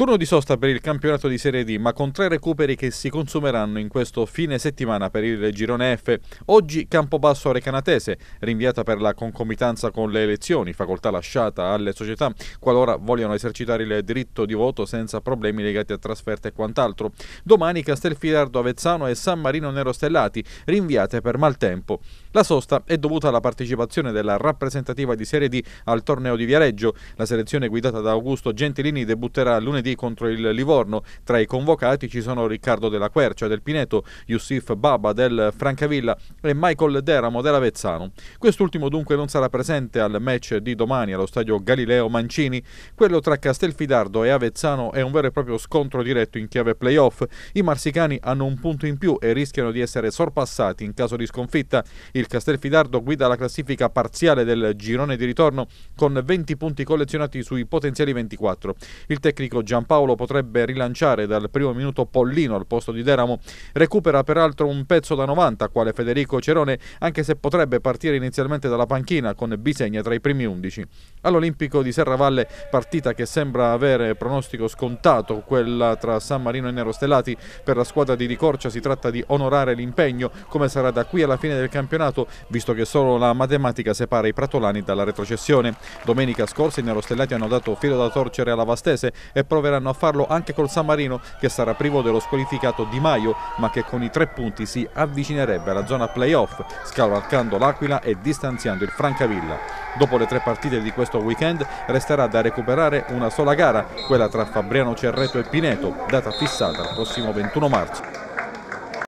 Turno di sosta per il campionato di Serie D, ma con tre recuperi che si consumeranno in questo fine settimana per il girone F. Oggi Campobasso Recanatese, rinviata per la concomitanza con le elezioni, facoltà lasciata alle società qualora vogliano esercitare il diritto di voto senza problemi legati a trasferte e quant'altro. Domani Castelfidardo Avezzano e San Marino Nero Stellati, rinviate per maltempo. La sosta è dovuta alla partecipazione della rappresentativa di Serie D al torneo di Viareggio. La selezione guidata da Augusto Gentilini debutterà lunedì venerdì contro il Livorno. Tra i convocati ci sono Riccardo della Quercia del Pineto, Yusuf Baba del Francavilla e Michael Deramo dell'Avezzano. Quest'ultimo dunque non sarà presente al match di domani allo stadio Galileo Mancini. Quello tra Castelfidardo e Avezzano è un vero e proprio scontro diretto in chiave playoff. I marsicani hanno un punto in più e rischiano di essere sorpassati in caso di sconfitta. Il Castelfidardo guida la classifica parziale del girone di ritorno con 20 punti collezionati sui potenziali 24. Il tecnico Gian Giampaolo potrebbe rilanciare dal primo minuto Pollino al posto di Deramo. Recupera peraltro un pezzo da 90 quale Federico Cerone, anche se potrebbe partire inizialmente dalla panchina con Bisegna tra i primi 11. All'Olimpico di Serravalle, partita che sembra avere pronostico scontato, quella tra San Marino e Nerostellati. Per la squadra di Ricorcia si tratta di onorare l'impegno, come sarà da qui alla fine del campionato, visto che solo la matematica separa i pratolani dalla retrocessione. Domenica scorsa i Nerostellati hanno dato filo da torcere alla Vastese e provato proveranno a farlo anche col San Marino che sarà privo dello squalificato Di Maio ma che con i tre punti si avvicinerebbe alla zona playoff scavalcando l'Aquila e distanziando il Francavilla. Dopo le tre partite di questo weekend resterà da recuperare una sola gara, quella tra Fabriano Cerreto e Pineto, data fissata il prossimo 21 marzo.